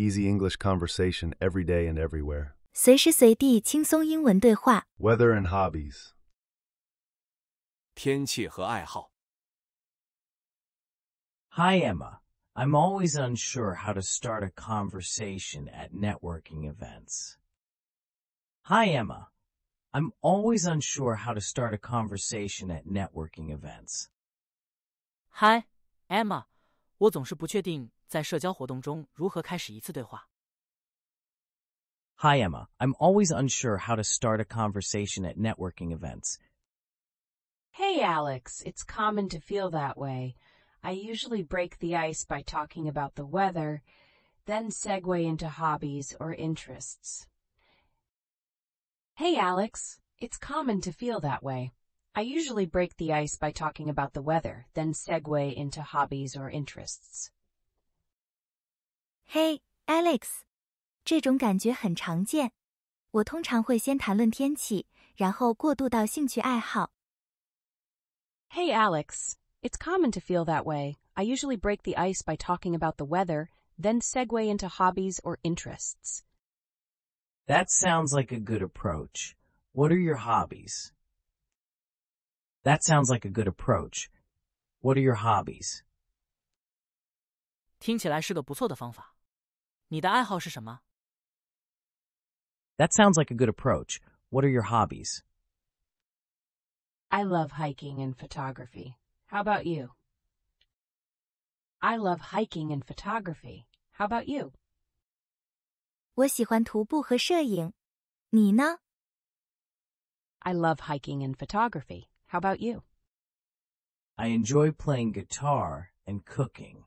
easy English conversation every day and everywhere. Weather and hobbies. Hi Emma. I'm always unsure how to start a conversation at networking events. Hi, Emma. I'm always unsure how to start a conversation at networking events. Hi, Emma. 我总是不确定在社交活动中如何开始一次对话。Hi Emma, I'm always unsure how to start a conversation at networking events. Hey Alex, it's common to feel that way. I usually break the ice by talking about the weather, then segue into hobbies or interests. Hey Alex, it's common to feel that way. I usually break the ice by talking about the weather, then segue into hobbies or interests. Hey Alex. It's common to feel that way. I usually break the ice by talking about the weather, then segue into hobbies or interests. That sounds like a good approach. What are your hobbies? That sounds like a good approach. What are your hobbies? 听起来是个不错的方法。that sounds like a good approach. What are your hobbies? I love hiking and photography. How about you? I love hiking and photography. How about you? 我喜欢徒步和摄影。你呢？I love hiking and photography. How about you? I enjoy playing guitar and cooking.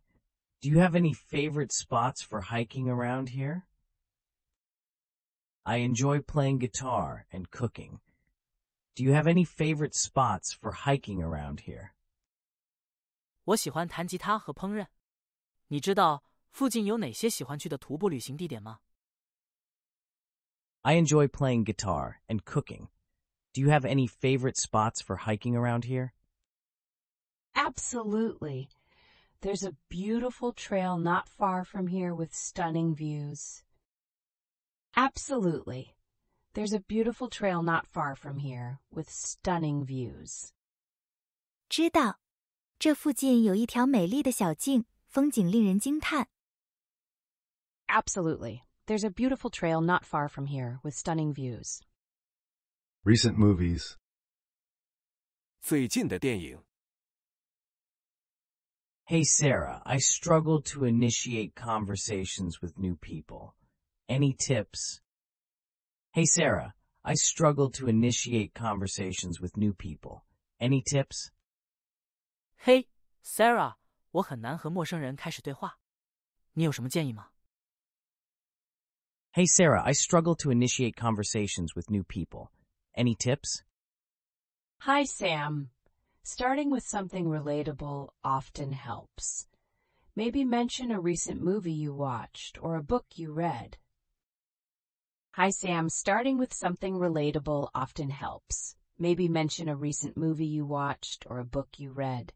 Do you have any favorite spots for hiking around here? I enjoy playing guitar and cooking. Do you have any favorite spots for hiking around here? I enjoy playing guitar and cooking. Do you have any favorite spots for hiking around here? Absolutely. There's a beautiful trail not far from here with stunning views. Absolutely. There's a beautiful trail not far from here with stunning views. 知道，这附近有一条美丽的小径，风景令人惊叹。Absolutely. There's a beautiful trail not far from here with stunning views. Recent movies. 最近的电影 Hey Sarah, I struggle to initiate conversations with new people. Any tips? Hey Sarah, I struggle to initiate conversations with new people. Any tips? Hey Sarah，我很难和陌生人开始对话，你有什么建议吗？Hey Sarah, I struggle to initiate conversations with new people. Any tips? Hi Sam, Starting with something relatable often helps. Maybe mention a recent movie you watched or a book you read. Hi Sam, starting with something relatable often helps. Maybe mention a recent movie you watched or a book you read.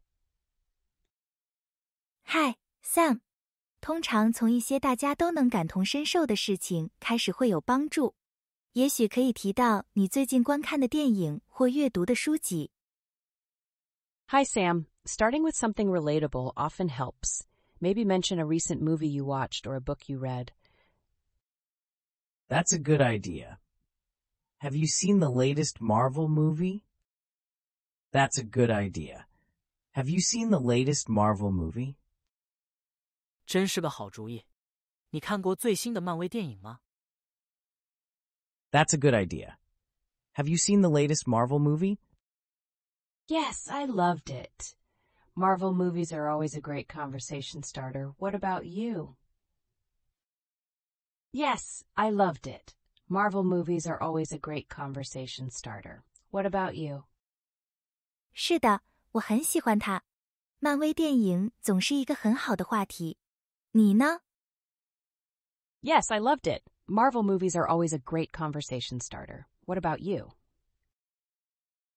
Hi 通常从一些大家都能感同身受的事情开始会有帮助。也许可以提到你最近观看的电影或阅读的书籍。Hi, Sam. Starting with something relatable often helps. Maybe mention a recent movie you watched or a book you read. That's a good idea. Have you seen the latest Marvel movie? That's a good idea. Have you seen the latest Marvel movie? That's a good idea. Have you seen the latest Marvel movie? Yes, I loved it. Marvel movies are always a great conversation starter. What about you? Yes, I loved it. Marvel movies are always a great conversation starter. What about you? 是的，我很喜欢它。漫威电影总是一个很好的话题。你呢？Yes, I loved it. Marvel movies are always a great conversation starter. What about you?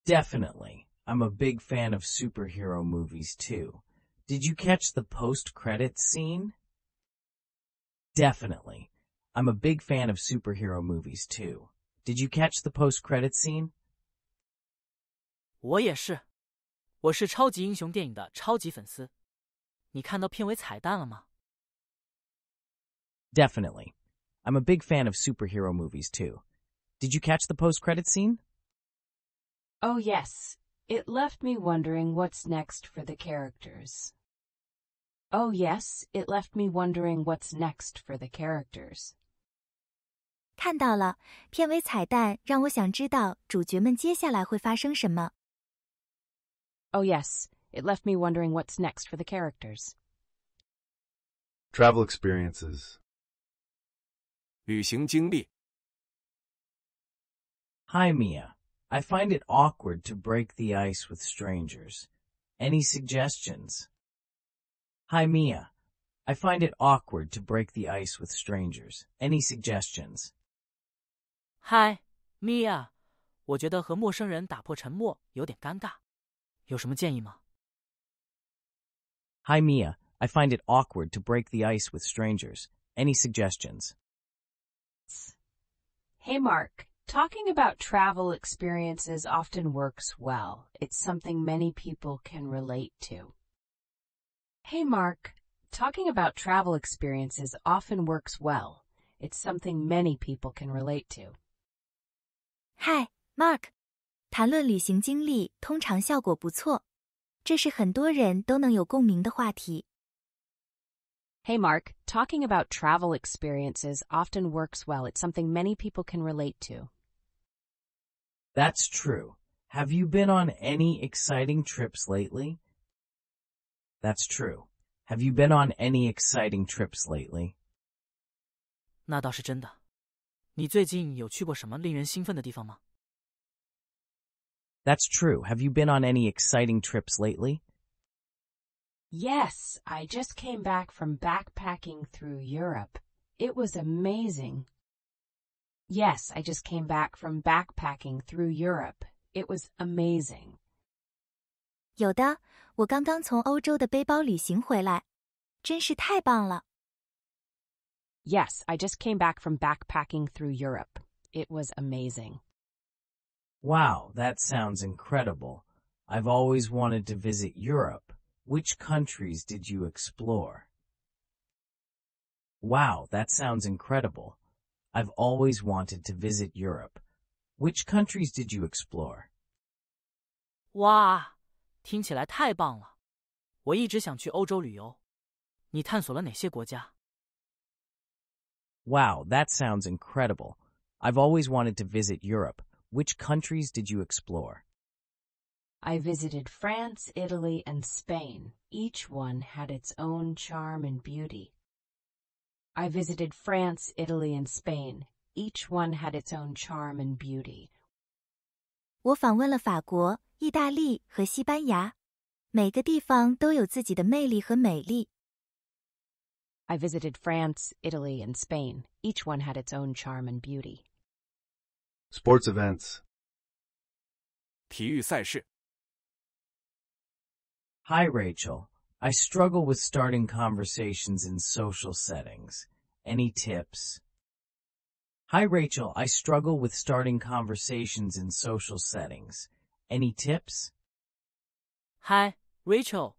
Definitely. I'm a big fan of superhero movies too. Did you catch the post-credit scene? Definitely. I'm a big fan of superhero movies too. Did you catch the post-credit scene? Definitely. i I'm a big fan of superhero movies too. Did you catch the post-credit scene? Oh yes, it left me wondering what's next for the characters. Oh yes, it left me wondering what's next for the characters. 看到了，片尾彩蛋让我想知道主角们接下来会发生什么。Oh yes, it left me wondering what's next for the characters. Travel experiences. 旅行经历。Hi Mia. I find it awkward to break the ice with strangers. Any suggestions? Hi, Mia. I find it awkward to break the ice with strangers. Any suggestions? Hi, Mia. Hi Mia. I find it awkward to break the ice with strangers. Any suggestions? Hey, Mark. Talking about travel experiences often works well. It's something many people can relate to. Hey Mark, talking about travel experiences often works well. It's something many people can relate to. Hi, Mark，谈论旅行经历通常效果不错，这是很多人都能有共鸣的话题。Hey Mark, talking about travel experiences often works well. It's something many people can relate to. That's true. Have you been on any exciting trips lately? That's true. Have you been on any exciting trips lately? 那倒是真的。你最近有去过什么令人兴奋的地方吗？That's true. Have you been on any exciting trips lately? Yes, I just came back from backpacking through Europe. It was amazing. Yes, I just came back from backpacking through Europe. It was amazing. 有的，我刚刚从欧洲的背包旅行回来，真是太棒了。Yes, I just came back from backpacking through Europe. It was amazing. Wow, that sounds incredible. I've always wanted to visit Europe. Which countries did you explore? Wow, that sounds incredible. I've always wanted to visit Europe. Which countries did you explore? 哇，听起来太棒了！我一直想去欧洲旅游。你探索了哪些国家？Wow, that sounds incredible. I've always wanted to visit Europe. Which countries did you explore? I visited France, Italy, and Spain. Each one had its own charm and beauty. I visited France, Italy, and Spain. Each one had its own charm and beauty. 我访问了法国、意大利和西班牙，每个地方都有自己的魅力和美丽。I visited France, Italy, and Spain. Each one had its own charm and beauty. Sports events. 体育赛事。Hi, Rachel. I struggle with starting conversations in social settings. Any tips? Hi, Rachel. I struggle with starting conversations in social settings. Any tips? Hi, Rachel.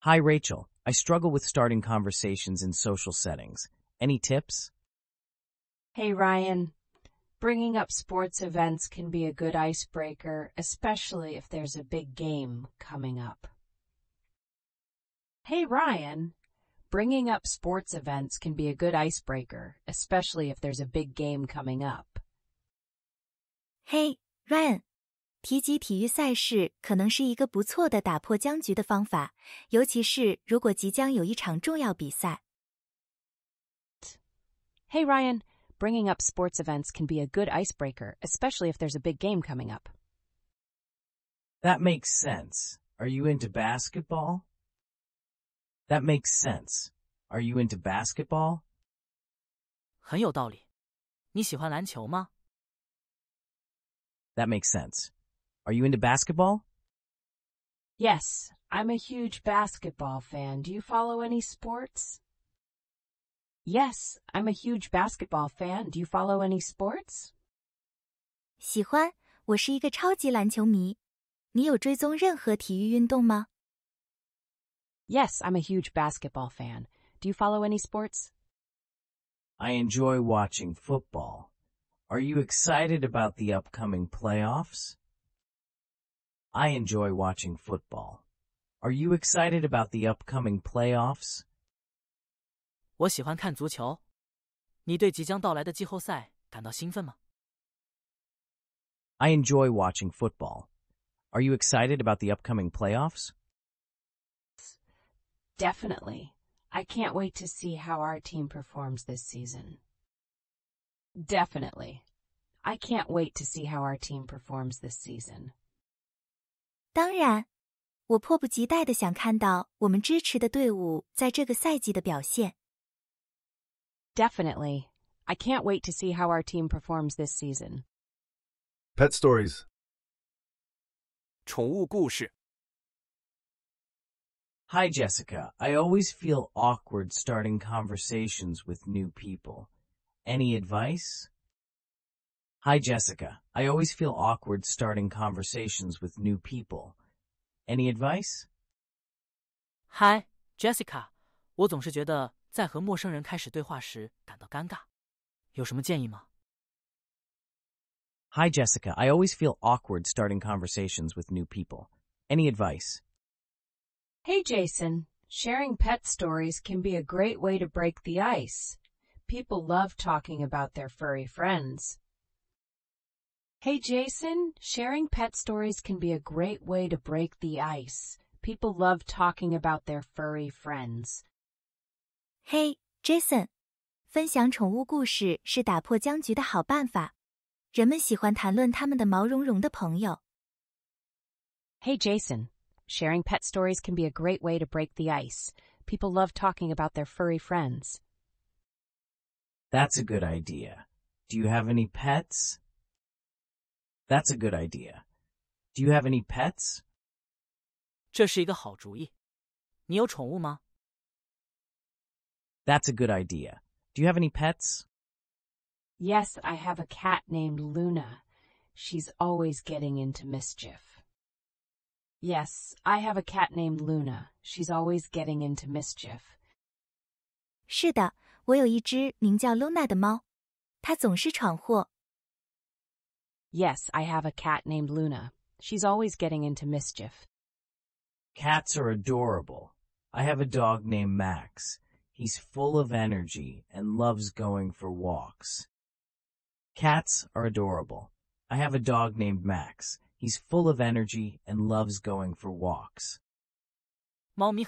Hi Rachel. I struggle with starting conversations in social settings. Any tips? Hey, Ryan. Bringing up sports events can be a good icebreaker, especially if there's a big game coming up. Hey Ryan, bringing up sports events can be a good icebreaker, especially if there's a big game coming up. Hey Ryan，提及体育赛事可能是一个不错的打破僵局的方法，尤其是如果即将有一场重要比赛。Hey Ryan。bringing up sports events can be a good icebreaker, especially if there's a big game coming up. That makes sense. Are you into basketball? That makes sense. Are you into basketball? 很有道理。你喜欢篮球吗？That makes sense. Are you into basketball? Yes, I'm a huge basketball fan. Do you follow any sports? Yes, I'm a huge basketball fan. Do you follow any sports? 喜欢，我是一个超级篮球迷。你有追踪任何体育运动吗？Yes, I'm a huge basketball fan. Do you follow any sports? I enjoy watching football. Are you excited about the upcoming playoffs? I enjoy watching football. Are you excited about the upcoming playoffs? 我喜欢看足球。你对即将到来的季后赛感到兴奋吗？I enjoy watching football. Are you excited about the upcoming playoffs? Definitely. I can't wait to see how our team performs this season. Definitely. I can't wait to see how our team performs this season. 当然，我迫不及待的想看到我们支持的队伍在这个赛季的表现。Definitely. I can't wait to see how our team performs this season. Pet Stories 宠物故事 Hi, Jessica. I always feel awkward starting conversations with new people. Any advice? Hi, Jessica. I always feel awkward starting conversations with new people. Any advice? Hi, Jessica. 我总是觉得在和陌生人开始对话时感到尴尬。有什么建议吗？Hi Jessica, I always feel awkward starting conversations with new people. Any advice? Hey Jason, sharing pet stories can be a great way to break the ice. People love talking about their furry friends. Hey Jason, sharing pet stories can be a great way to break the ice. People love talking about their furry friends. Hey Jason, sharing pet stories can be a great way to break the ice. People love talking about their furry friends. That's a good idea. Do you have any pets? That's a good idea. Do you have any pets? 这是一个好主意。你有宠物吗？that's a good idea. Do you have any pets? Yes, I have a cat named Luna. She's always getting into mischief. Yes, I have a cat named Luna. She's always getting into mischief. 是的，我有一只名叫 Luna 的猫，它总是闯祸。Yes, I have a cat named Luna. She's always getting into mischief. Cats are adorable. I have a dog named Max. He's full of energy and loves going for walks. Cats are adorable. I have a dog named Max. He's full of energy and loves going for walks. Cats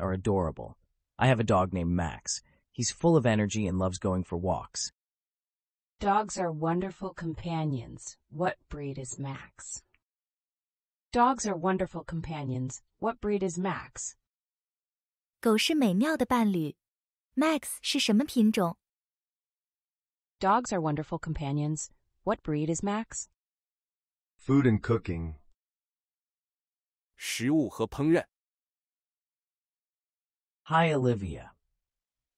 are adorable. I have a dog named Max. He's full of energy and loves going for walks. Dogs are wonderful companions. What breed is Max? Dogs are wonderful companions. What breed is Max? Dogs are wonderful companions. What breed is Max? Food and cooking. Hi Olivia.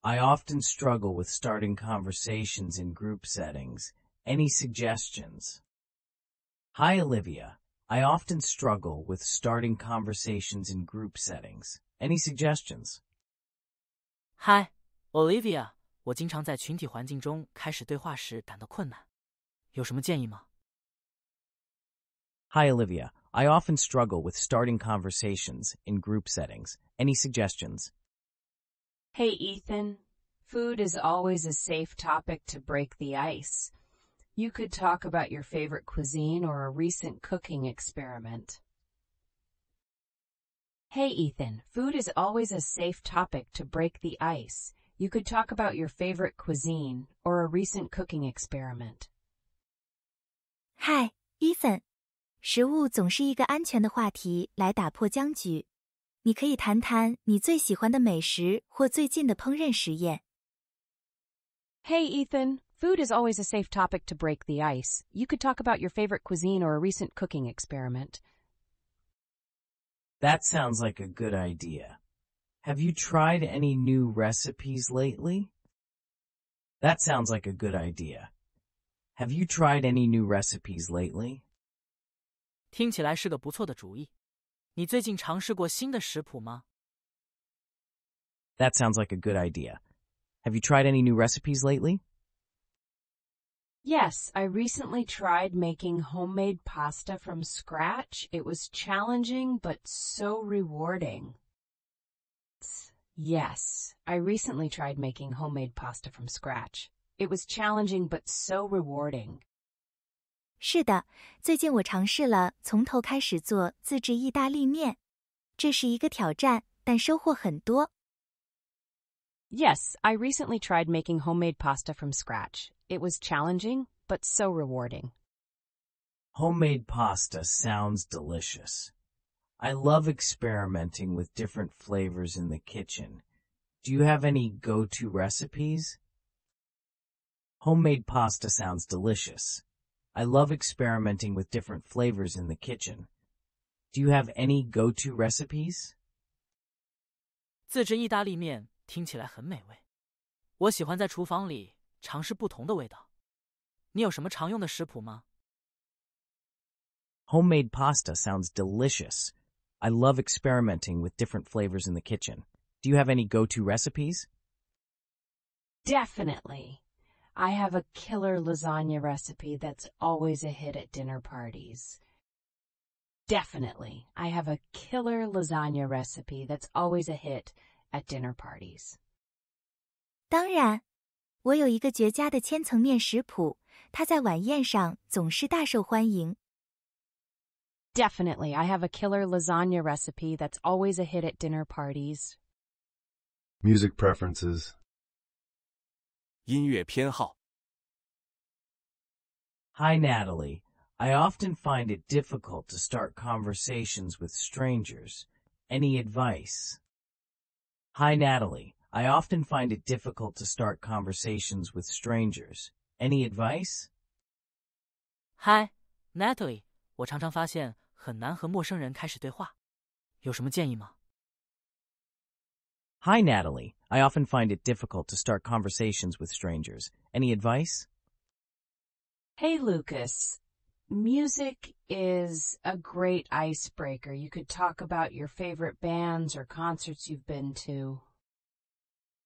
I often struggle with starting conversations in group settings. Any suggestions? Hi, Olivia. I often struggle with starting conversations in group settings. Any suggestions? Hi, Olivia. 我经常在群体环境中开始对话时感到困难，有什么建议吗？Hi, Olivia. I often struggle with starting conversations in group settings. Any suggestions? Hey, Ethan. Food is always a safe topic to break the ice. You could talk about your favorite cuisine or a recent cooking experiment. Hey Ethan, food is always a safe topic to break the ice. You could talk about your favorite cuisine or a recent cooking experiment. Hi, Ethan. 食物总是一个安全的话题来打破僵局。你可以谈谈你最喜欢的美食或最近的烹饪实验。Hey Ethan, Food is always a safe topic to break the ice. You could talk about your favorite cuisine or a recent cooking experiment. That sounds like a good idea. Have you tried any new recipes lately? That sounds like a good idea. Have you tried any new recipes lately? 听起来是个不错的主意。你最近尝试过新的食谱吗？That sounds like a good idea. Have you tried any new recipes lately? Yes, I recently tried making homemade pasta from scratch. It was challenging but so rewarding. Yes, I recently tried making homemade pasta from scratch. It was challenging but so rewarding. 是的，最近我尝试了从头开始做自制意大利面，这是一个挑战，但收获很多。Yes, I recently tried making homemade pasta from scratch. It was challenging, but so rewarding. Homemade pasta sounds delicious. I love experimenting with different flavors in the kitchen. Do you have any go-to recipes? Homemade pasta sounds delicious. I love experimenting with different flavors in the kitchen. Do you have any go-to recipes? 自制意大利面听起来很美味。我喜欢在厨房里尝试不同的味道。你有什么常用的食谱吗？Homemade pasta sounds delicious. I love experimenting with different flavors in the kitchen. Do you have any go-to recipes? Definitely. I have a killer lasagna recipe that's always a hit at dinner parties. Definitely. I have a killer lasagna recipe that's always a hit at dinner parties. 当然，我有一个绝佳的千层面食谱，它在晚宴上总是大受欢迎。Definitely, I have a killer lasagna recipe that's always a hit at dinner parties. Music preferences. 音乐偏好。Hi, Natalie. I often find it difficult to start conversations with strangers. Any advice? Hi, Natalie. I often find it difficult to start conversations with strangers. Any advice? Hi, Natalie. Hi Natalie. I often find it difficult to start conversations with strangers. Any advice? Hey, Lucas music is a great icebreaker. You could talk about your favorite bands or concerts you've been to.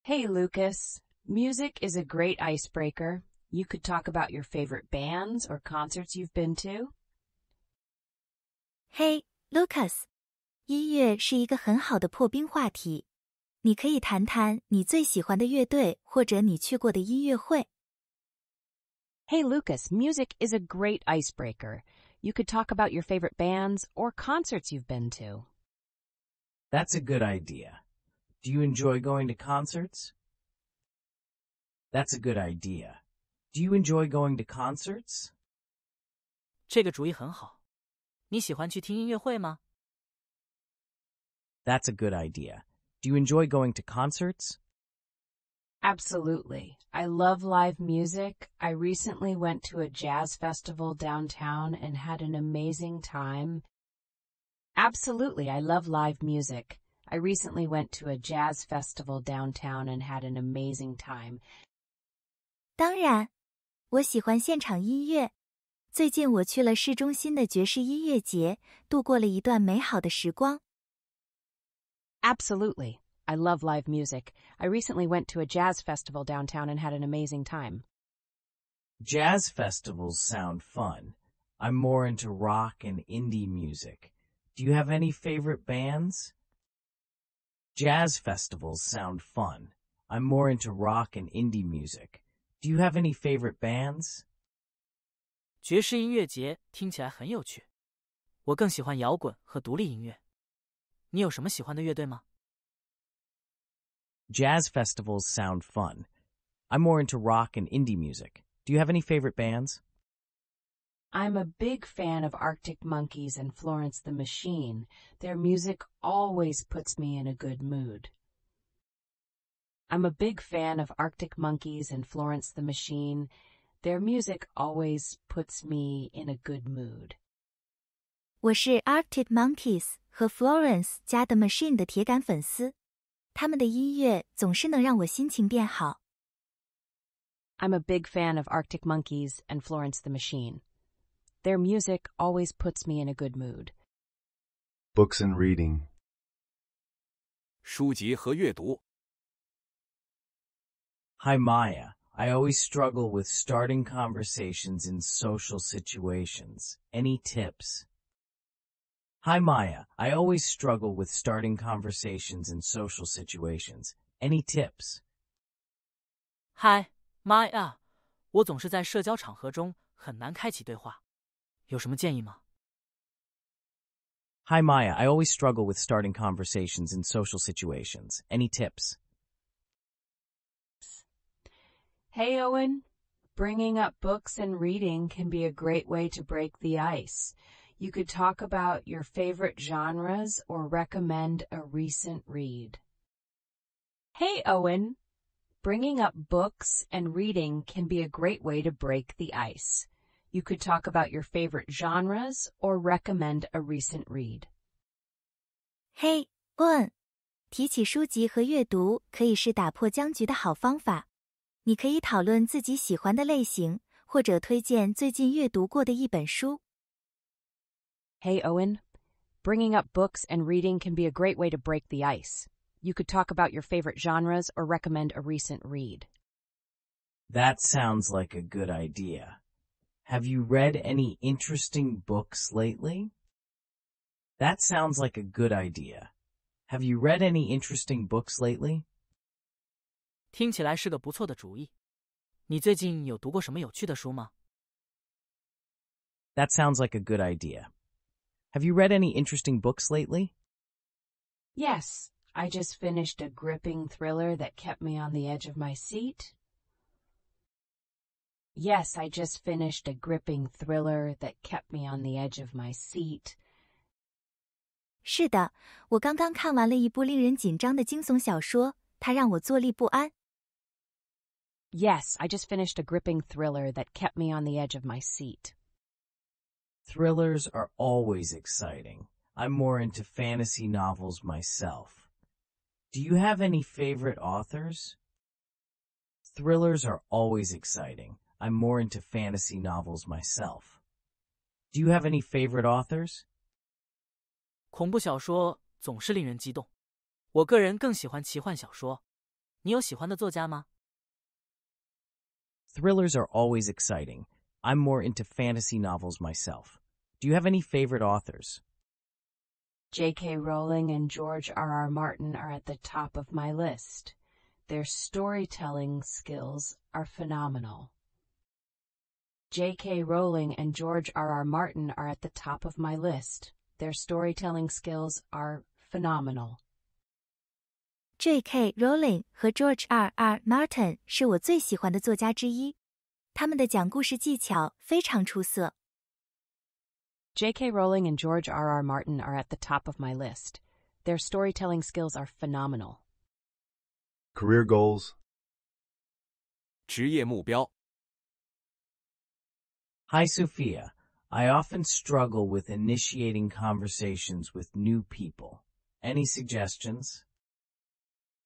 Hey Lucas, music is a great icebreaker. You could talk about your favorite bands or concerts you've been to. Hey Lucas，音乐是一个很好的破冰话题。你可以谈谈你最喜欢的乐队或者你去过的音乐会。Hey Lucas, music is a great icebreaker. You could talk about your favorite bands or concerts you've been to. That's a good idea. Do you enjoy going to concerts? That's a good idea. Do you enjoy going to concerts? That's a good idea. Do you enjoy going to concerts? Absolutely. I love live music. I recently went to a jazz festival downtown and had an amazing time. Absolutely. I love live music. I recently went to a jazz festival downtown and had an amazing time. 当然，我喜欢现场音乐。最近我去了市中心的爵士音乐节，度过了一段美好的时光。Absolutely. I love live music. I recently went to a jazz festival downtown and had an amazing time. Jazz festivals sound fun. I'm more into rock and indie music. Do you have any favorite bands? Jazz festivals sound fun. I'm more into rock and indie music. Do you have any favorite bands? 爵士音乐节听起来很有趣，我更喜欢摇滚和独立音乐。你有什么喜欢的乐队吗？Jazz festivals sound fun. I'm more into rock and indie music. Do you have any favorite bands? I'm a big fan of Arctic Monkeys and Florence the Machine. Their music always puts me in a good mood. I'm a big fan of Arctic Monkeys and Florence the Machine. Their music always puts me in a good mood. 我是 Arctic Monkeys 和 Florence 加 The Machine 的铁杆粉丝。他们的音乐总是能让我心情变好。I'm a big fan of Arctic Monkeys and Florence the Machine. Their music always puts me in a good mood. Books and reading. 书籍和阅读。Hi Maya, I always struggle with starting conversations in social situations. Any tips? Hi, Maya. I always struggle with starting conversations in social situations. Any tips? 我总是在社交场合中很难开启对话，有什么建议吗？Hi Maya. I always struggle with starting conversations in social situations. Any tips? Hey, Owen. Bringing up books and reading can be a great way to break the ice. You could talk about your favorite genres or recommend a recent read. Hey Owen! Bringing up books and reading can be a great way to break the ice. You could talk about your favorite genres or recommend a recent read. Hey, Owen! 提起书籍和阅读可以是打破僵局的好方法。你可以讨论自己喜欢的类型，或者推荐最近阅读过的一本书。Hey, Owen. Bringing up books and reading can be a great way to break the ice. You could talk about your favorite genres or recommend a recent read. That sounds like a good idea. Have you read any interesting books lately? That sounds like a good idea. Have you read any interesting books lately? 听起来是个不错的主意。你最近有读过什么有趣的书吗？That sounds like a good idea. Have you read any interesting books lately? Yes, I just finished a gripping thriller that kept me on the edge of my seat. Yes, I just finished a gripping thriller that kept me on the edge of my seat. 是的，我刚刚看完了一部令人紧张的惊悚小说，它让我坐立不安。Yes, I just finished a gripping thriller that kept me on the edge of my seat. Thrillers are always exciting. I'm more into fantasy novels myself. Do you have any favorite authors? Thrillers are always exciting. I'm more into fantasy novels myself. Do you have any favorite authors? 恐怖小说总是令人激动，我个人更喜欢奇幻小说。你有喜欢的作家吗？Thrillers are always exciting. I'm more into fantasy novels myself. Do you have any favorite authors? J.K. Rowling and George R.R. Martin are at the top of my list. Their storytelling skills are phenomenal. J.K. Rowling and George R.R. Martin are at the top of my list. Their storytelling skills are phenomenal. J.K. Rowling 和 George R.R. Martin 是我最喜欢的作家之一。他们的讲故事技巧非常出色。J.K. Rowling and George R.R. Martin are at the top of my list. Their storytelling skills are phenomenal. Career goals. Hi, Sophia. I often struggle with initiating conversations with new people. Any suggestions?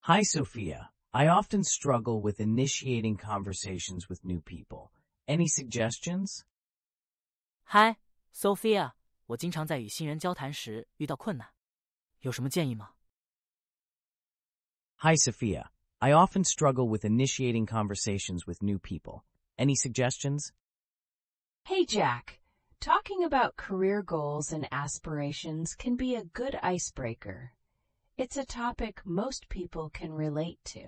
Hi, Sophia. I often struggle with initiating conversations with new people. Any suggestions? Hi, Sophia。我经常在与新人交谈时遇到困难，有什么建议吗？Hi, Sophia. I often struggle with initiating conversations with new people. Any suggestions? Hey, Jack. Talking about career goals and aspirations can be a good icebreaker. It's a topic most people can relate to.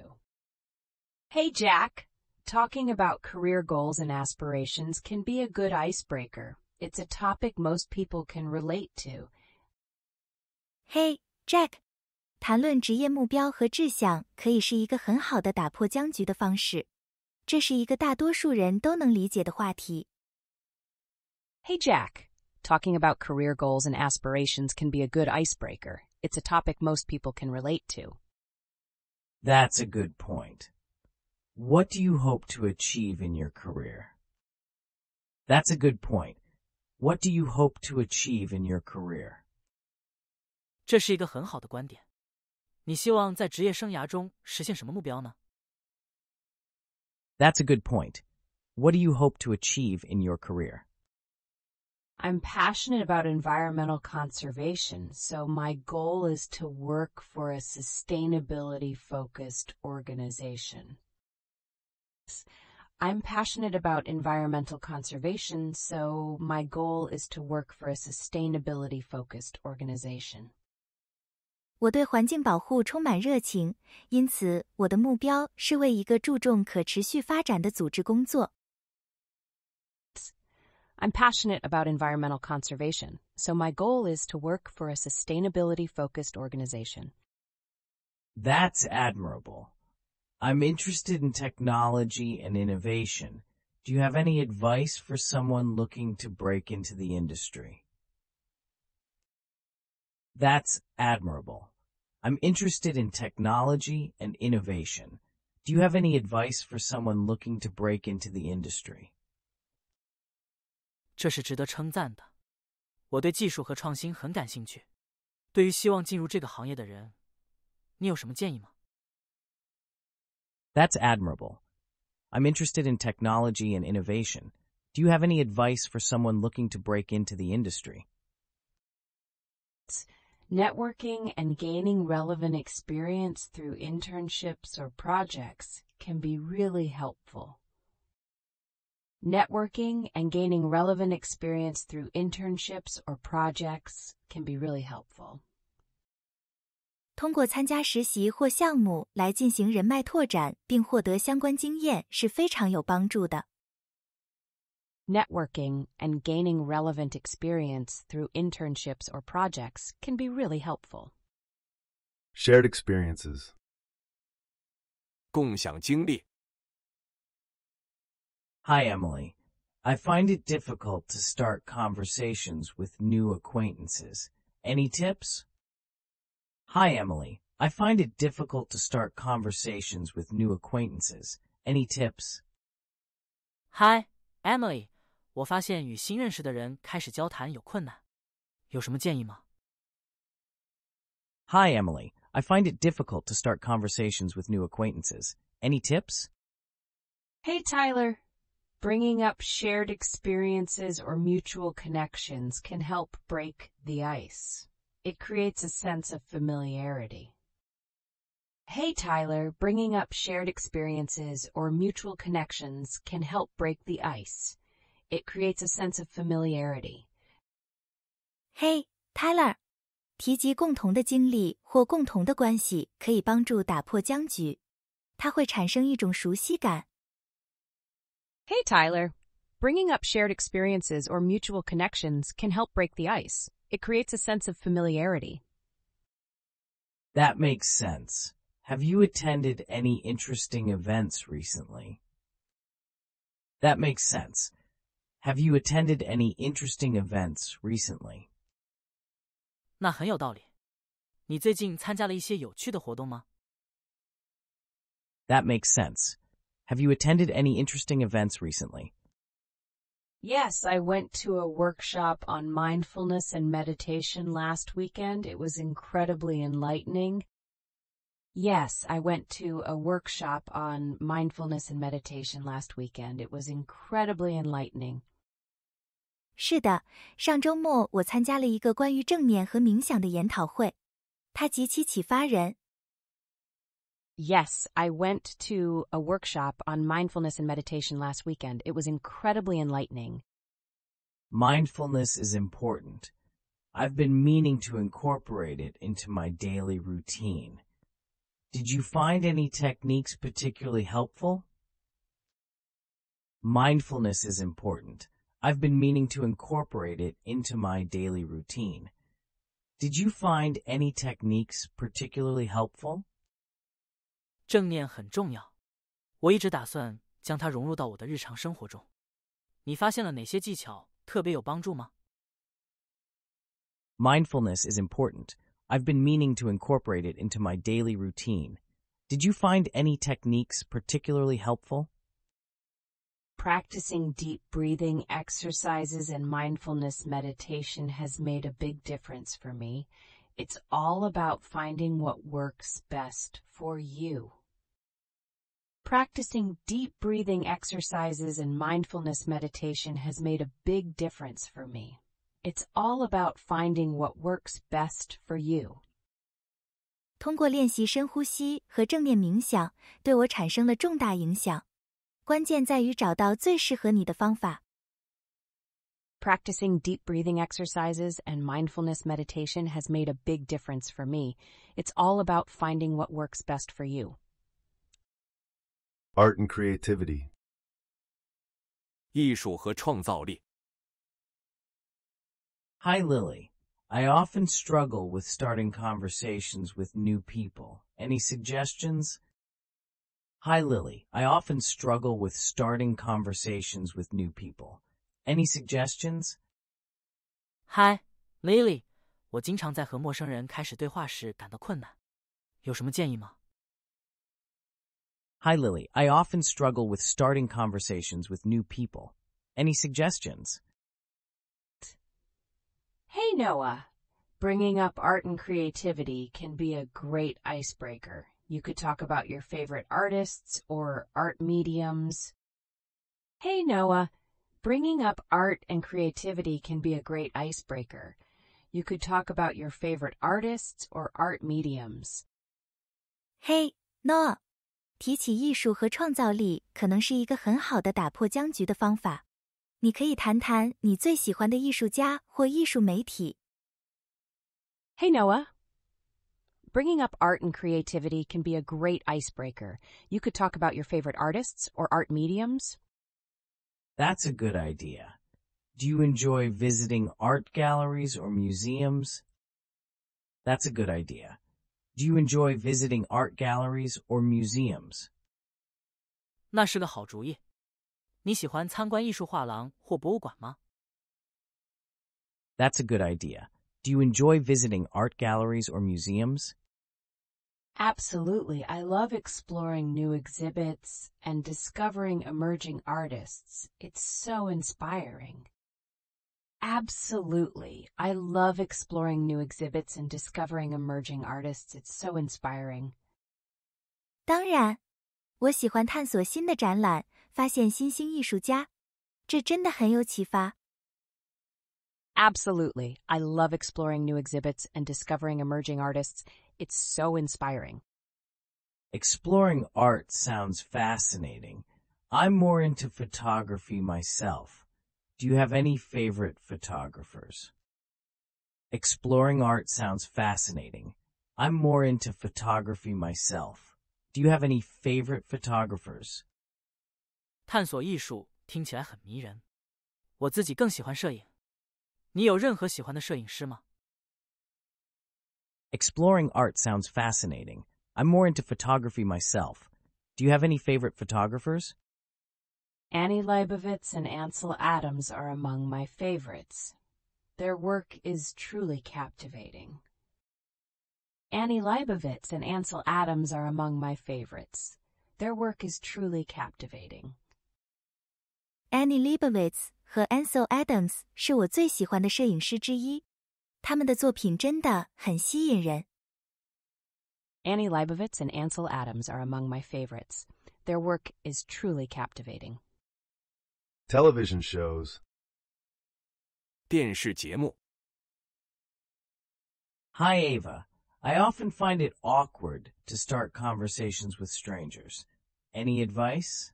Hey, Jack! Talking about career goals and aspirations can be a good icebreaker. It's a topic most people can relate to. Hey, Jack! 谈论职业目标和志向可以是一个很好的打破僵局的方式。这是一个大多数人都能理解的话题。Hey, Jack! Talking about career goals and aspirations can be a good icebreaker. It's a topic most people can relate to. That's a good point. What do you hope to achieve in your career? That's a good point. What do you hope to achieve in your career? 这是一个很好的观点。你希望在职业生涯中实现什么目标呢？That's a good point. What do you hope to achieve in your career? I'm passionate about environmental conservation, so my goal is to work for a sustainability focused organization. I'm passionate about environmental conservation, so my goal is to work for a sustainability focused organization. 我对环境保护充满热情，因此我的目标是为一个注重可持续发展的组织工作。I'm passionate about environmental conservation, so my goal is to work for a sustainability focused organization. That's admirable. I'm interested in technology and innovation. Do you have any advice for someone looking to break into the industry? That's admirable. I'm interested in technology and innovation. Do you have any advice for someone looking to break into the industry? 这是值得称赞的。我对技术和创新很感兴趣。对于希望进入这个行业的人，你有什么建议吗？That's admirable. I'm interested in technology and innovation. Do you have any advice for someone looking to break into the industry? Networking and gaining relevant experience through internships or projects can be really helpful. Networking and gaining relevant experience through internships or projects can be really helpful. 通过参加实习或项目来进行人脉拓展，并获得相关经验是非常有帮助的。Networking and gaining relevant experience through internships or projects can be really helpful. Shared experiences. 共享经历 Hi, Emily. I find it difficult to start conversations with new acquaintances. Any tips? Hi, Emily. I find it difficult to start conversations with new acquaintances. Any tips? Hi, Emily. 我发现与新认识的人开始交谈有困难，有什么建议吗？Hi, Emily. I find it difficult to start conversations with new acquaintances. Any tips? Hey, Tyler. Bringing up shared experiences or mutual connections can help break the ice. It creates a sense of familiarity. Hey Tyler, bringing up shared experiences or mutual connections can help break the ice. It creates a sense of familiarity. Hey Tyler，提及共同的经历或共同的关系，可以帮助打破僵局。它会产生一种熟悉感，Hey, Tyler. Bringing up shared experiences or mutual connections can help break the ice. It creates a sense of familiarity. That makes sense. Have you attended any interesting events recently? That makes sense. Have you attended any interesting events recently? That makes sense. Have you attended any interesting events recently? Yes, I went to a workshop on mindfulness and meditation last weekend. It was incredibly enlightening. Yes, I went to a workshop on mindfulness and meditation last weekend. It was incredibly enlightening. 是的，上周末我参加了一个关于正念和冥想的研讨会，它极其启发人，Yes, I went to a workshop on mindfulness and meditation last weekend. It was incredibly enlightening. Mindfulness is important. I've been meaning to incorporate it into my daily routine. Did you find any techniques particularly helpful? Mindfulness is important. I've been meaning to incorporate it into my daily routine. Did you find any techniques particularly helpful? 正念很重要，我一直打算将它融入到我的日常生活中。你发现了哪些技巧特别有帮助吗？Mindfulness is important. I've been meaning to incorporate it into my daily routine. Did you find any techniques particularly helpful? Practicing deep breathing exercises and mindfulness meditation has made a big difference for me. It's all about finding what works best for you. Practicing deep breathing exercises and mindfulness meditation has made a big difference for me. It's all about finding what works best for you. 通过练习深呼吸和正念冥想，对我产生了重大影响。关键在于找到最适合你的方法。Practicing deep breathing exercises and mindfulness meditation has made a big difference for me. It's all about finding what works best for you. Art and creativity. 艺术和创造力. Hi, Lily. I often struggle with starting conversations with new people. Any suggestions? Hi, Lily. I often struggle with starting conversations with new people. Any suggestions? Hi, Lily。我经常在和陌生人开始对话时感到困难，有什么建议吗？Hi, Lily. I often struggle with starting conversations with new people. Any suggestions? Hey, Noah. Bringing up art and creativity can be a great icebreaker. You could talk about your favorite artists or art mediums. Hey, Noah. Bringing up art and creativity can be a great icebreaker. You could talk about your favorite artists or art mediums. Hey, no. 提起艺术和创造力，可能是一个很好的打破僵局的方法。你可以谈谈你最喜欢的艺术家或艺术媒体。Hey Noah. Bringing up art and creativity can be a great icebreaker. You could talk about your favorite artists or art mediums. That's a good idea. Do you enjoy visiting art galleries or museums? That's a good idea. Do you enjoy visiting art galleries or museums? 那是个好主意。你喜欢参观艺术画廊或博物馆吗？That's a good idea. Do you enjoy visiting art galleries or museums? Absolutely, I love exploring new exhibits and discovering emerging artists. It's so inspiring. Absolutely, I love exploring new exhibits and discovering emerging artists. It's so inspiring. 当然，我喜欢探索新的展览，发现新兴艺术家，这真的很有启发。Absolutely, I love exploring new exhibits and discovering emerging artists. It's so inspiring. Exploring art sounds fascinating. I'm more into photography myself. Do you have any favorite photographers? Exploring art sounds fascinating. I'm more into photography myself. Do you have any favorite photographers? 探索艺术听起来很迷人，我自己更喜欢摄影。你有任何喜欢的摄影师吗？Exploring art sounds fascinating. I'm more into photography myself. Do you have any favorite photographers? Annie Leibovitz and Ansel Adams are among my favorites. Their work is truly captivating. Annie Leibovitz and Ansel Adams are among my favorites. Their work is truly captivating. Annie Leibovitz 和 Ansel Adams 是我最喜欢的摄影师之一。他们的作品真的很吸引人。Annie Leibovitz and Ansel Adams are among my favorites. Their work is truly captivating. Television shows. Hi, Ava. I often find it awkward to start conversations with strangers. Any advice?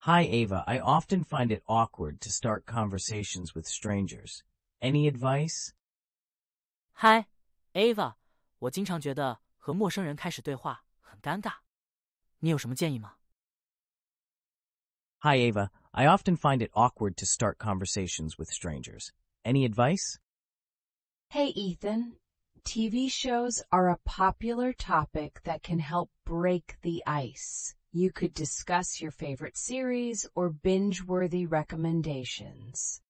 Hi, Ava. I often find it awkward to start conversations with strangers. Any advice? 嗨，Ava，我经常觉得和陌生人开始对话很尴尬，你有什么建议吗？Hi Ava, I often find it awkward to start conversations with strangers. Any advice? Hey Ethan, TV shows are a popular topic that can help break the ice. You could discuss your favorite series or binge-worthy recommendations.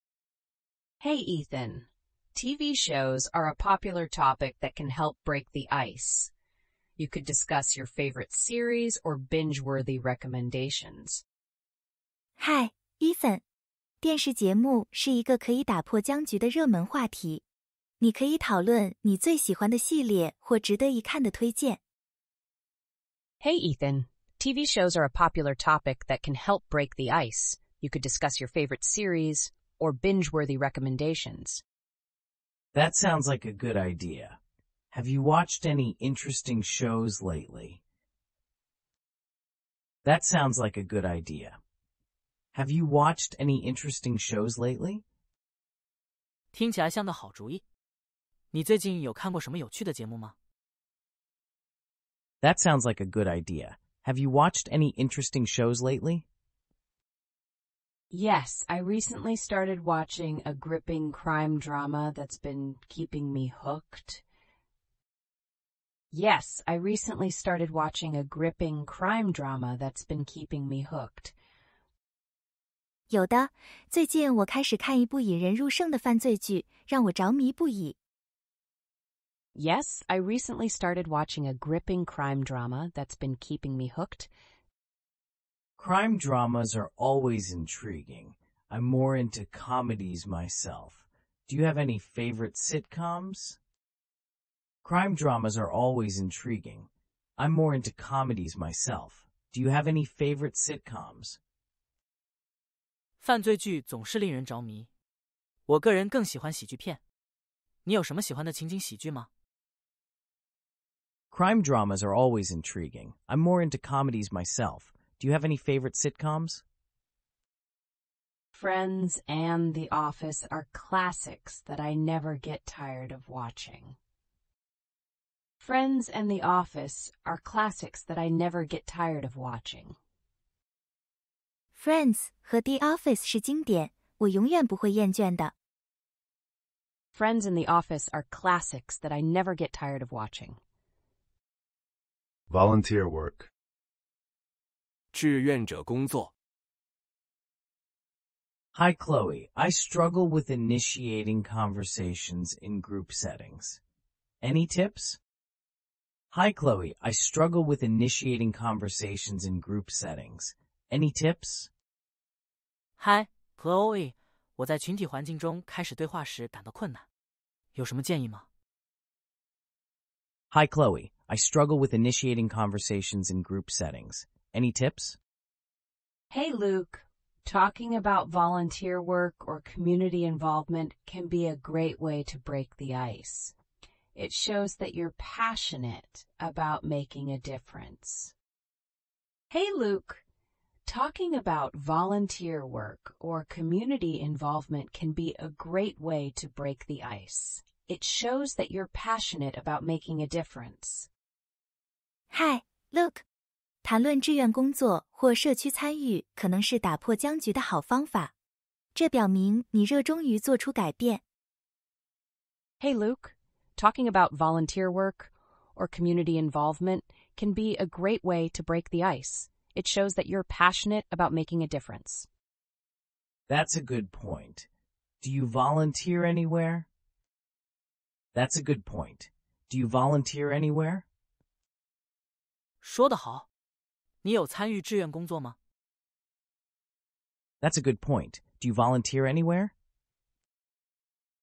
Hey Ethan, TV shows are a popular topic that can help break the ice. You could discuss your favorite series or binge-worthy recommendations. Hi, Ethan. 电视节目是一个可以打破僵局的热门话题。你可以讨论你最喜欢的系列或值得一看的推荐。Hey, Ethan. TV shows are a popular topic that can help break the ice. You could discuss your favorite series or binge-worthy recommendations. That sounds like a good idea. Have you watched any interesting shows lately? That sounds like a good idea. Have you watched any interesting shows lately? 听起来像个好主意。你最近有看过什么有趣的节目吗？That sounds like a good idea. Have you watched any interesting shows lately? Yes, I recently started watching a gripping crime drama that's been keeping me hooked. Yes, I recently started watching a gripping crime drama that's been keeping me hooked. 有的，最近我开始看一部引人入胜的犯罪剧，让我着迷不已。Yes, I recently started watching a gripping crime drama that's been keeping me hooked. Crime dramas are always intriguing. I'm more into comedies myself. Do you have any favorite sitcoms? Crime dramas are always intriguing. I'm more into comedies myself. Do you have any favorite sitcoms? Crime dramas are always intriguing. I'm more into comedies myself. Do you have any favorite sitcoms? Friends and The Office are classics that I never get tired of watching. Friends and The Office are classics that I never get tired of watching. Friends 和 The Office 是经典，我永远不会厌倦的。Friends and The Office are classics that I never get tired of watching. Volunteer work. 志愿者工作。Hi, Chloe. I struggle with initiating conversations in group settings. Any tips? Hi, Chloe. I struggle with initiating conversations in group settings. Any tips? Hi, Chloe. 我在群体环境中开始对话时感到困难，有什么建议吗？Hi, Chloe. I struggle with initiating conversations in group settings. Any tips? Hey, Luke. Talking about volunteer work or community involvement can be a great way to break the ice. It shows that you're passionate about making a difference. Hey, Luke. Talking about volunteer work or community involvement can be a great way to break the ice. It shows that you're passionate about making a difference. Hi, Luke. 谈论志愿工作或社区参与可能是打破僵局的好方法。这表明你热衷于做出改变。Hey Luke, talking about volunteer work or community involvement can be a great way to break the ice. It shows that you're passionate about making a difference. That's a good point. Do you volunteer anywhere? That's a good point. Do you volunteer anywhere? 说得好，你有参与志愿工作吗？That's a good point. Do you volunteer anywhere?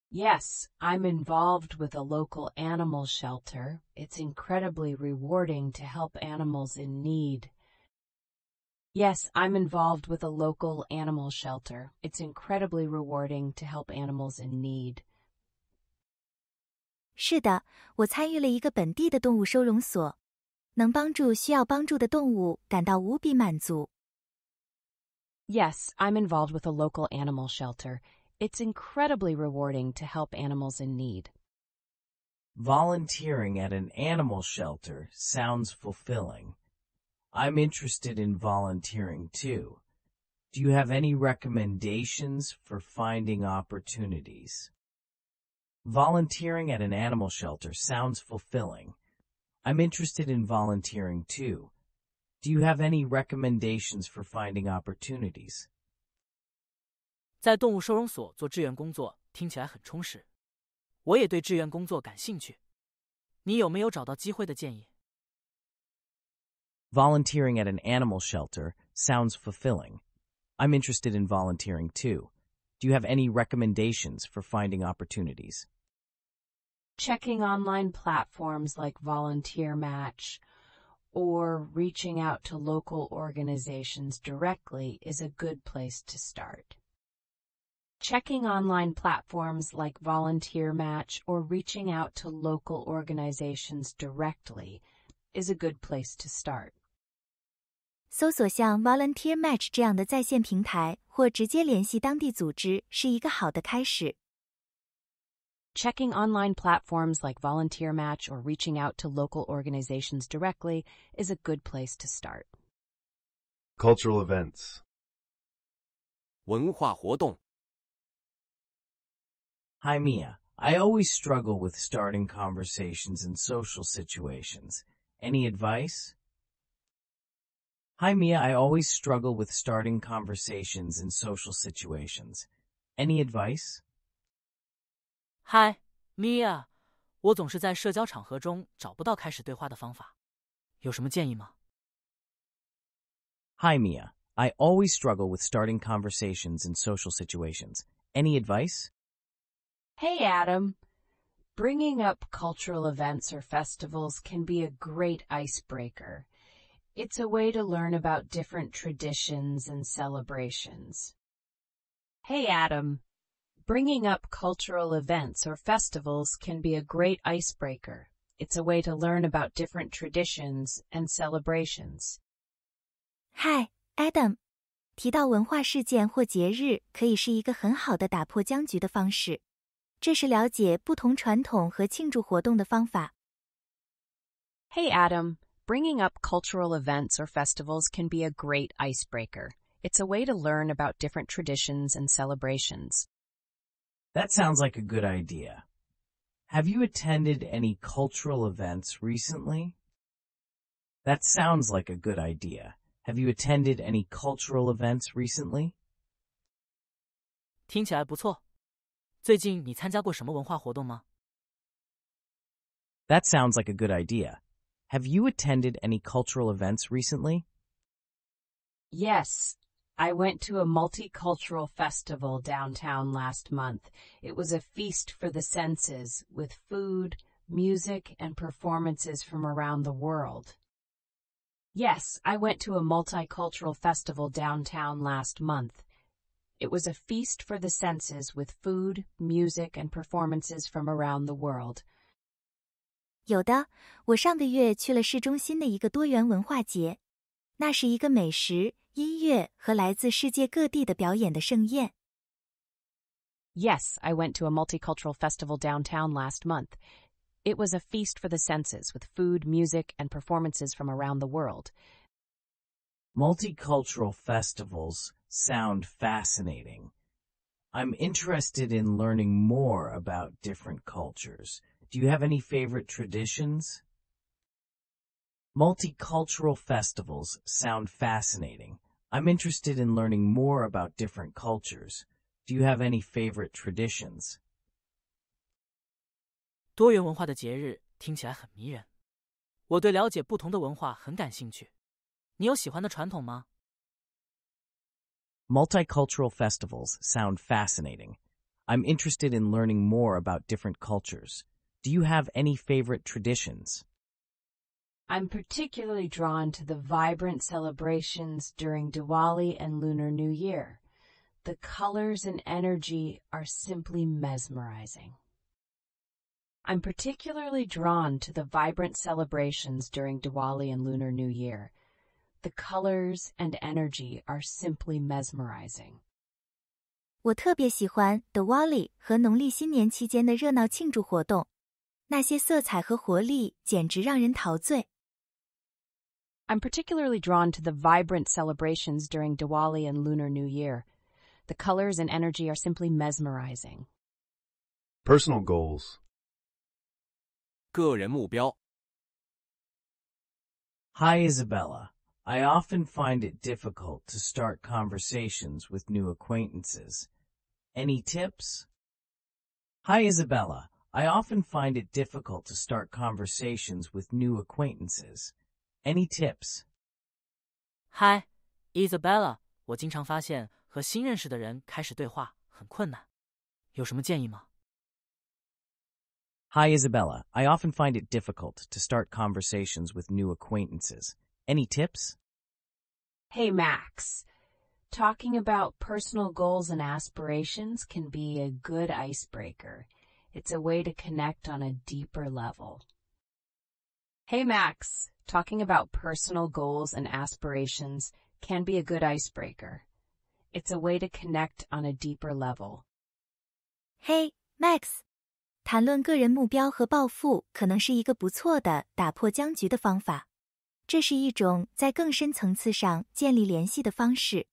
Yes, I'm involved with a local animal shelter. It's incredibly rewarding to help animals in need. Yes, I'm involved with a local animal shelter. It's incredibly rewarding to help animals in need. 是的，我参与了一个本地的动物收容所，能帮助需要帮助的动物感到无比满足。Yes, I'm involved with a local animal shelter. It's incredibly rewarding to help animals in need. Volunteering at an animal shelter sounds fulfilling. I'm interested in volunteering too. Do you have any recommendations for finding opportunities? Volunteering at an animal shelter sounds fulfilling. I'm interested in volunteering too. Do you have any recommendations for finding opportunities? 在动物收容所做志愿工作听起来很充实，我也对志愿工作感兴趣。你有没有找到机会的建议？Volunteering at an animal shelter sounds fulfilling. I'm interested in volunteering too. Do you have any recommendations for finding opportunities? checking online platforms like Volunteer Match or reaching out to local organizations directly is a good place to start. Checking online platforms like Volunteer Match or reaching out to local organizations directly is a good place to start. 搜索像 Volunteer Match 这样的在线平台，或直接联系当地组织，是一个好的开始。Checking online platforms like Volunteer Match or reaching out to local organizations directly is a good place to start. Cultural events 文化活动 Hi Mia, I always struggle with starting conversations in social situations. Any advice? Hi Mia, I always struggle with starting conversations in social situations. Any advice? 嗨，米娅，我总是在社交场合中找不到开始对话的方法，有什么建议吗？Hi, Mia. I always struggle with starting conversations in social situations. Any advice? Hey, Adam. Bringing up cultural events or festivals can be a great icebreaker. It's a way to learn about different traditions and celebrations. Hey, Adam. Bringing up cultural events or festivals can be a great icebreaker. It's a way to learn about different traditions and celebrations. Hi, Adam. 提到文化事件或节日，可以是一个很好的打破僵局的方式。这是了解不同传统和庆祝活动的方法。Hey Adam, bringing up cultural events or festivals can be a great icebreaker. It's a way to learn about different traditions and celebrations. That sounds like a good idea. Have you attended any cultural events recently? That sounds like a good idea. Have you attended any cultural events recently? 听起来不错。最近你参加过什么文化活动吗？That sounds like a good idea. Have you attended any cultural events recently? Yes, I went to a multicultural festival downtown last month. It was a feast for the senses, with food, music, and performances from around the world. Yes, I went to a multicultural festival downtown last month. It was a feast for the senses with food, music, and performances from around the world. 有的，我上个月去了市中心的一个多元文化节，那是一个美食、音乐和来自世界各地的表演的盛宴。Yes, I went to a multicultural festival downtown last month. It was a feast for the senses with food, music, and performances from around the world. Multicultural festivals sound fascinating. I'm interested in learning more about different cultures. Do you have any favorite traditions? Multicultural festivals sound fascinating. I'm interested in learning more about different cultures. Do you have any favorite traditions? 多元文化的节日听起来很迷人，我对了解不同的文化很感兴趣。你有喜欢的传统吗？Multicultural festivals sound fascinating. I'm interested in learning more about different cultures. Do you have any favorite traditions? I'm particularly drawn to the vibrant celebrations during Diwali and Lunar New Year. The colors and energy are simply mesmerizing. I'm particularly drawn to the vibrant celebrations during Diwali and Lunar New Year. The colors and energy are simply mesmerizing. 我特别喜欢 Diwali 和农历新年期间的热闹庆祝活动，那些色彩和活力简直让人陶醉。I'm particularly drawn to the vibrant celebrations during Diwali and Lunar New Year. The colors and energy are simply mesmerizing. Personal goals. 个人目标 Hi, Isabella. I often find it difficult to start conversations with new acquaintances. Any tips? Hi, Isabella. I often find it difficult to start conversations with new acquaintances. Any tips? Hi, Isabella. 我经常发现和新认识的人开始对话很困难，有什么建议吗？Hi, Isabella. I often find it difficult to start conversations with new acquaintances. Any tips? Hey, Max. Talking about personal goals and aspirations can be a good icebreaker. It's a way to connect on a deeper level. Hey Max, talking about personal goals and aspirations can be a good icebreaker. It's a way to connect on a deeper level. Hey Max, 谈论个人目标和抱负可能是一个不错的打破僵局的方法。这是一种在更深层次上建立联系的方式，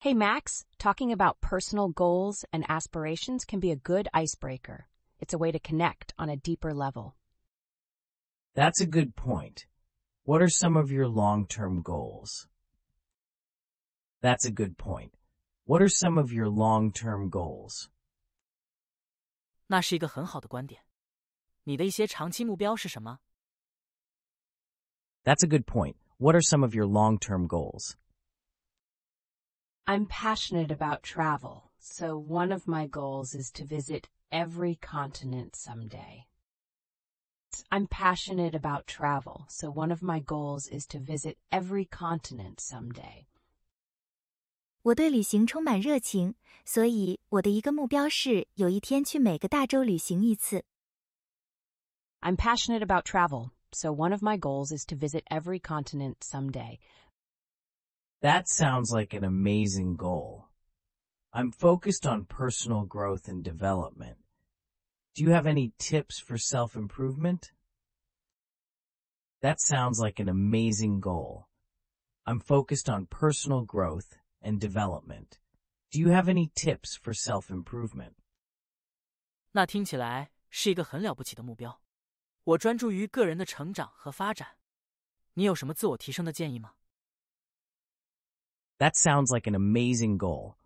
Hey Max, talking about personal goals and aspirations can be a good icebreaker. It's a way to connect on a deeper level. That's a good point. What are some of your long-term goals? That's a good point. What are some of your long-term goals? That's a good point. What are some of your long-term goals? I'm passionate about travel, so one of my goals is to visit every continent someday. I'm passionate about travel, so one of my goals is to visit every continent someday. 我对旅行充满热情，所以我的一个目标是有一天去每个大洲旅行一次。I'm passionate about travel, so one of my goals is to visit every continent someday. That sounds like an amazing goal. I'm focused on personal growth and development. Do you have any tips for self-improvement? That sounds like an amazing goal. I'm focused on personal growth and development. Do you have any tips for self-improvement? 那听起来是一个很了不起的目标。我专注于个人的成长和发展。你有什么自我提升的建议吗？that sounds like an amazing goal.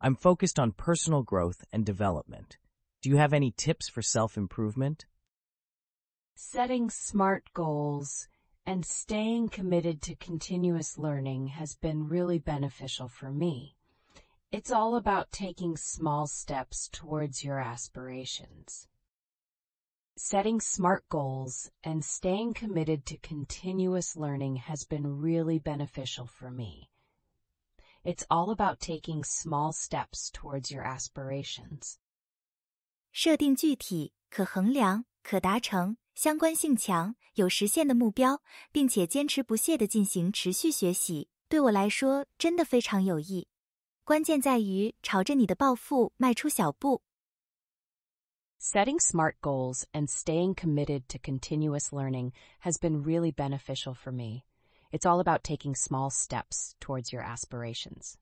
I'm focused on personal growth and development. Do you have any tips for self-improvement? Setting SMART goals and staying committed to continuous learning has been really beneficial for me. It's all about taking small steps towards your aspirations. Setting SMART goals and staying committed to continuous learning has been really beneficial for me. It's all about taking small steps towards your aspirations. 设定具体、可衡量、可达成、相关性强、有实现的目标，并且坚持不懈地进行持续学习，对我来说真的非常有益。关键在于朝着你的抱负迈出小步。Setting smart goals and staying committed to continuous learning has been really beneficial for me. It's all about taking small steps towards your aspirations.